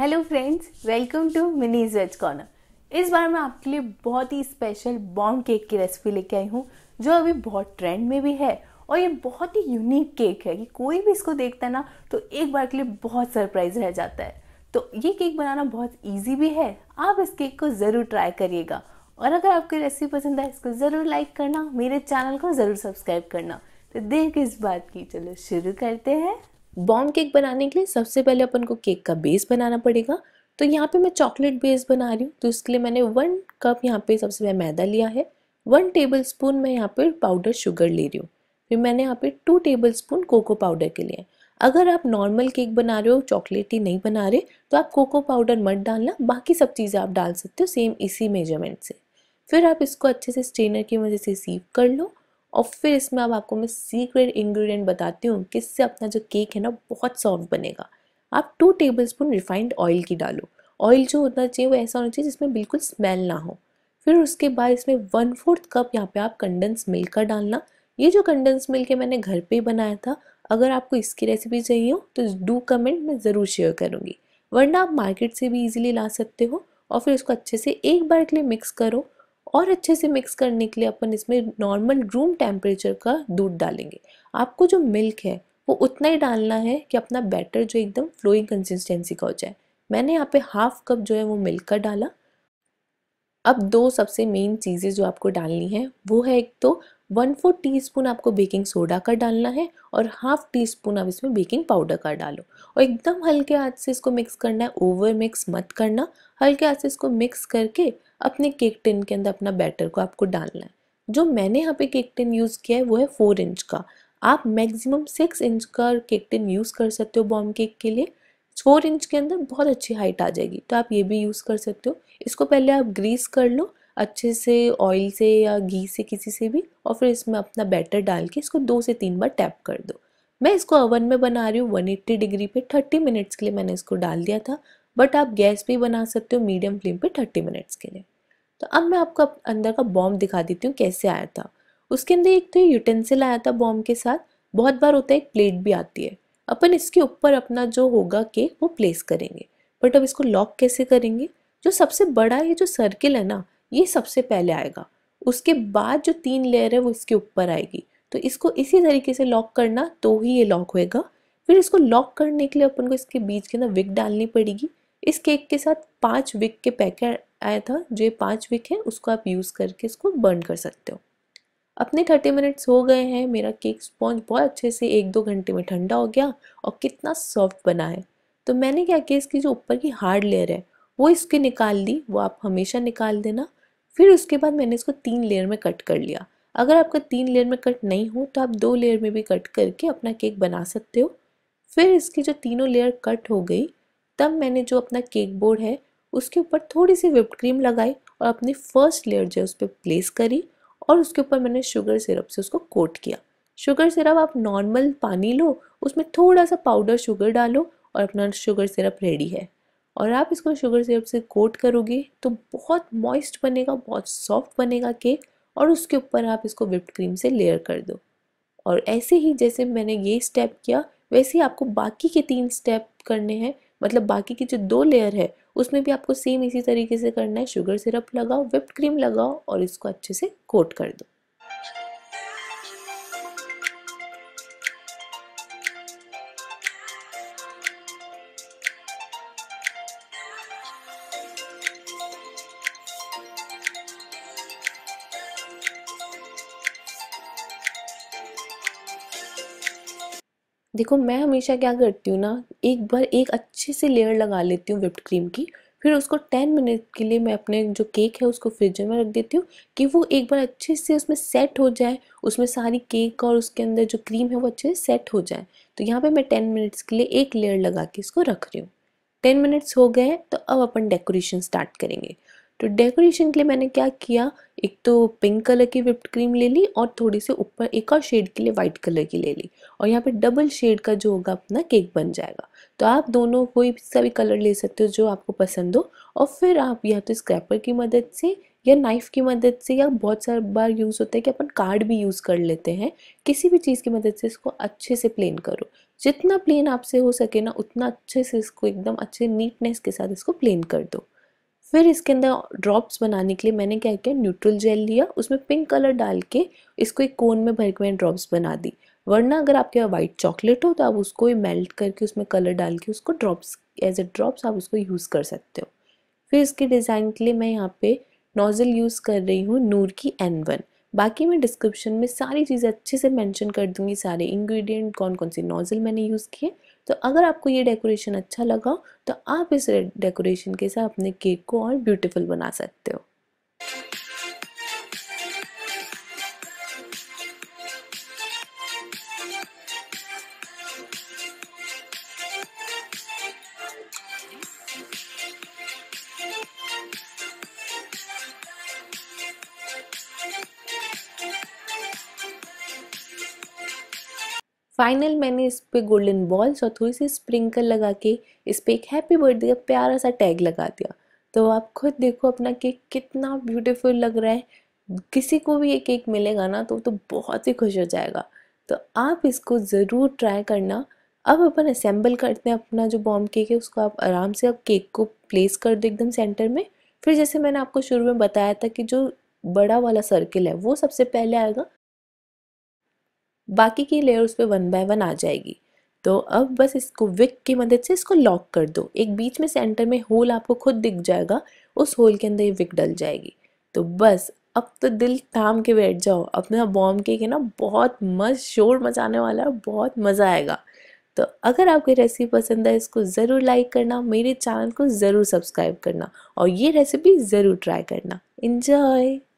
hello friends welcome to Mini's veg corner इस बार मैं आपके लिए बहुत ही स्पेशल बॉम केक की रेसिपी लेके आई हूँ जो अभी बहुत ट्रेंड में भी है और ये बहुत ही यूनिक केक है कि कोई भी इसको देखता है ना तो एक बार के लिए बहुत सरप्राइज रह जाता है तो ये केक बनाना बहुत ईजी भी है आप इस केक को ज़रूर ट्राई करिएगा और अगर आपको रेसिपी पसंद आए इसको ज़रूर लाइक करना मेरे चैनल को ज़रूर सब्सक्राइब करना तो देख इस बात की चलो शुरू करते हैं बॉम केक बनाने के लिए सबसे पहले अपन को केक का बेस बनाना पड़ेगा तो यहाँ पे मैं चॉकलेट बेस बना रही हूँ तो इसके लिए मैंने वन कप यहाँ पे सबसे पहले मैदा लिया है वन टेबल स्पून मैं यहाँ पर पाउडर शुगर ले रही हूँ फिर मैंने यहाँ पे two tablespoon cocoa powder के लिए अगर आप नॉर्मल केक बना रहे हो चॉकलेट ही नहीं बना रहे तो आप कोको पाउडर मत डालना बाकी सब चीज़ें आप डाल सकते हो सेम इसी मेजरमेंट से फिर आप इसको अच्छे से स्ट्रेनर की मदद से सीव कर लो और फिर इसमें अब आपको मैं सीक्रेट इंग्रेडिएंट बताती हूँ किससे अपना जो केक है ना बहुत सॉफ्ट बनेगा आप two tablespoon refined oil की डालो ऑयल जो होना चाहिए वो ऐसा होना चाहिए जिसमें बिल्कुल स्मेल ना हो फिर उसके बाद इसमें वन फोर्थ कप यहाँ पे आप कंडेंस मिल्क का डालना ये जो कंडेंस मिल्क है मैंने घर पे ही बनाया था अगर आपको इसकी रेसिपी चाहिए हो तो डू कमेंट मैं ज़रूर शेयर करूँगी वरना आप मार्केट से भी इजीली ला सकते हो और फिर उसको अच्छे से एक बार के लिए मिक्स करो और अच्छे से मिक्स करने के लिए अपन इसमें नॉर्मल रूम टेम्परेचर का दूध डालेंगे आपको जो मिल्क है वो उतना ही डालना है कि अपना बैटर जो एकदम फ्लोइंग कंसिस्टेंसी का हो जाए मैंने यहाँ पे हाफ कप जो है वो मिल्क का डाला अब दो सबसे मेन चीज़ें जो आपको डालनी है वो है एक तो वन फोर टी स्पून आपको बेकिंग सोडा का डालना है और हाफ टी स्पून आप इसमें बेकिंग पाउडर का डालो और एकदम हल्के हाथ से इसको मिक्स करना है ओवर मिक्स मत करना हल्के हाथ से इसको मिक्स करके अपने केक टिन के अंदर अपना बैटर को आपको डालना है जो मैंने यहाँ पे केक टिन यूज़ किया है वो है फोर इंच का आप मैक्सिमम सिक्स इंच का केक टिन यूज़ कर सकते हो बॉम केक के लिए फोर इंच के अंदर बहुत अच्छी हाइट आ जाएगी तो आप ये भी यूज़ कर सकते हो इसको पहले आप ग्रीस कर लो अच्छे से ऑयल से या घी से किसी से भी और फिर इसमें अपना बैटर डाल के इसको दो से तीन बार टैप कर दो मैं इसको ओवन में बना रही हूँ 180 डिग्री पे 30 मिनट्स के लिए मैंने इसको डाल दिया था बट आप गैस पे बना सकते हो मीडियम फ्लेम पे 30 मिनट्स के लिए तो अब मैं आपको अंदर का बॉम्ब दिखा देती हूँ कैसे आया था उसके अंदर एक तो यूटेंसिल आया था बॉम्ब के साथ बहुत बार होता है एक प्लेट भी आती है अपन इसके ऊपर अपना जो होगा केक वो प्लेस करेंगे बट अब इसको लॉक कैसे करेंगे जो सबसे बड़ा ये जो सर्किल है ना ये सबसे पहले आएगा उसके बाद जो तीन लेयर है वो इसके ऊपर आएगी तो इसको इसी तरीके से लॉक करना तो ही ये लॉक होएगा फिर इसको लॉक करने के लिए अपन को इसके बीच के ना विक डालनी पड़ेगी इस केक के साथ पाँच विक के पैकेट आया था जो ये पाँच विक है उसको आप यूज़ करके इसको बर्न कर सकते हो अपने थर्टी मिनट्स हो गए हैं मेरा केक स्पॉन्ज बहुत अच्छे से एक दो घंटे में ठंडा हो गया और कितना सॉफ्ट बना है तो मैंने क्या किया इसकी जो ऊपर की हार्ड लेयर है वो इसके निकाल ली वो आप हमेशा निकाल देना फिर उसके बाद मैंने इसको तीन लेयर में कट कर लिया अगर आपका तीन लेयर में कट नहीं हो तो आप दो लेयर में भी कट करके अपना केक बना सकते हो फिर इसकी जो तीनों लेयर कट हो गई तब मैंने जो अपना केक बोर्ड है उसके ऊपर थोड़ी सी विप्ड क्रीम लगाई और अपनी फर्स्ट लेयर जो है उस पर प्लेस करी और उसके ऊपर मैंने शुगर सिरप से उसको कोट किया शुगर सिरप आप नॉर्मल पानी लो उसमें थोड़ा सा पाउडर शुगर डालो और अपना शुगर सिरप रेडी है और आप इसको शुगर सिरप से कोट करोगे तो बहुत मॉइस्ट बनेगा बहुत सॉफ्ट बनेगा केक और उसके ऊपर आप इसको विप्ड क्रीम से लेयर कर दो और ऐसे ही जैसे मैंने ये स्टेप किया वैसे ही आपको बाकी के तीन स्टेप करने हैं मतलब बाकी की जो दो लेयर है उसमें भी आपको सेम इसी तरीके से करना है शुगर सिरप लगाओ विप्ड क्रीम लगाओ और इसको अच्छे से कोट कर दो देखो मैं हमेशा क्या करती हूँ ना एक बार एक अच्छे से लेयर लगा लेती हूँ विप्ड क्रीम की फिर उसको टेन मिनट के लिए मैं अपने जो केक है उसको फ्रिज में रख देती हूँ कि वो एक बार अच्छे से उसमें सेट हो जाए उसमें सारी केक और उसके अंदर जो क्रीम है वो अच्छे से सेट हो जाए तो यहाँ पे मैं टेन मिनट्स के लिए एक लेयर लगा के इसको रख रही हूँ टेन मिनट्स हो गए तो अब अपन डेकोरेशन स्टार्ट करेंगे तो डेकोरेशन के लिए मैंने क्या किया एक तो पिंक कलर की विप्ड क्रीम ले ली और थोड़ी से ऊपर एक और शेड के लिए वाइट कलर की ले ली और यहाँ पे डबल शेड का जो होगा अपना केक बन जाएगा तो आप दोनों कोई सा भी कलर ले सकते हो जो आपको पसंद हो और फिर आप या तो स्क्रैपर की मदद से या नाइफ़ की मदद से या बहुत सारा बार यूज़ होता है कि अपन कार्ड भी यूज़ कर लेते हैं किसी भी चीज़ की मदद से इसको अच्छे से प्लेन करो जितना प्लेन आपसे हो सके ना उतना अच्छे से इसको एकदम अच्छे नीटनेस के साथ इसको प्लेन कर दो फिर इसके अंदर ड्रॉप्स बनाने के लिए मैंने क्या किया न्यूट्रल जेल लिया उसमें पिंक कलर डाल के इसको एक कोन में भर के मैंने ड्रॉप्स बना दी वरना अगर आपके यहाँ वाइट चॉकलेट हो तो आप उसको ही मेल्ट करके उसमें कलर डाल के उसको ड्रॉप्स एज ए ड्रॉप्स आप उसको यूज़ कर सकते हो फिर इसके डिज़ाइन के लिए मैं यहाँ पे नोज़ल यूज़ कर रही हूँ नूर की एन वन बाकी मैं डिस्क्रिप्शन में सारी चीज़ें अच्छे से मेंशन कर दूंगी सारे इंग्रेडिएंट कौन कौन से नोज़ल मैंने यूज़ किए तो अगर आपको ये डेकोरेशन अच्छा लगा तो आप इस डेकोरेशन के साथ अपने केक को और ब्यूटीफुल बना सकते हो फाइनल मैंने इस पर गोल्डन बॉल्स और थोड़ी सी स्प्रिंकल लगा के इस पर एक हैप्पी बर्थडे का प्यारा सा टैग लगा दिया तो आप खुद देखो अपना केक कितना ब्यूटीफुल लग रहा है किसी को भी ये केक मिलेगा ना तो तो बहुत ही खुश हो जाएगा तो आप इसको ज़रूर ट्राई करना अब अपन असेंबल करते हैं अपना जो बॉम्ब केक है उसको आप आराम से अब केक को प्लेस कर दो एकदम सेंटर में फिर जैसे मैंने आपको शुरू में बताया था कि जो बड़ा वाला सर्किल है वो सबसे पहले आएगा बाकी की उस पर वन बाय वन आ जाएगी तो अब बस इसको विक की मदद से इसको लॉक कर दो एक बीच में सेंटर में होल आपको खुद दिख जाएगा उस होल के अंदर ये विक डल जाएगी तो बस अब तो दिल थाम के बैठ जाओ अपना बॉम केक है ना बहुत मज शोर मचाने वाला है बहुत मज़ा आएगा तो अगर आपको रेसिपी पसंद है इसको ज़रूर लाइक करना मेरे चैनल को ज़रूर सब्सक्राइब करना और ये रेसिपी ज़रूर ट्राई करना इन्जॉय